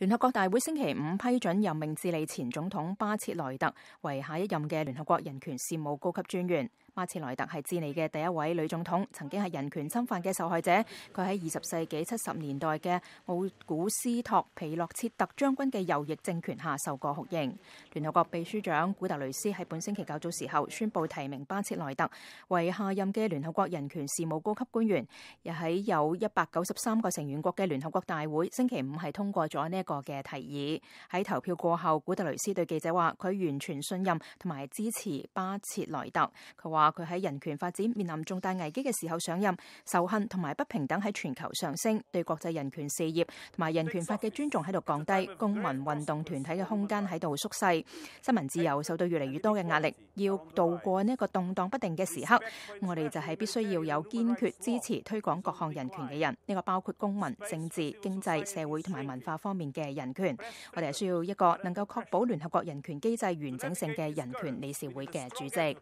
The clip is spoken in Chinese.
聯合國大會星期五批准任命智利前總統巴切萊特為下一任嘅聯合國人權事務高級專員。巴切莱特係智利嘅第一位女總統，曾經係人權侵犯嘅受害者。佢喺二十世紀七十年代嘅奧古斯托皮洛切特將軍嘅右翼政權下受過酷刑。聯合國秘書長古特雷斯喺本星期较早時候宣布提名巴切萊特為下任嘅聯合國人權事務高級官員，又喺有一百九十三個成員國嘅聯合國大會星期五係通過咗呢一個嘅提議。喺投票過後，古特雷斯對記者話：佢完全信任同埋支持巴切萊特。佢话。佢喺人权发展面临重大危机嘅时候上任，仇恨同埋不平等喺全球上升，对国际人权事业同埋人权法嘅尊重喺度降低，公民运动团体嘅空间喺度缩细，新闻自由受到越嚟越多嘅压力，要度过呢一个动荡不定嘅时刻，我哋就系必须要有坚决支持推广各项人权嘅人。呢个包括公民、政治、经济、社会同埋文化方面嘅人权。我哋需要一个能够确保联合国人权机制完整性嘅人权理事会嘅主席。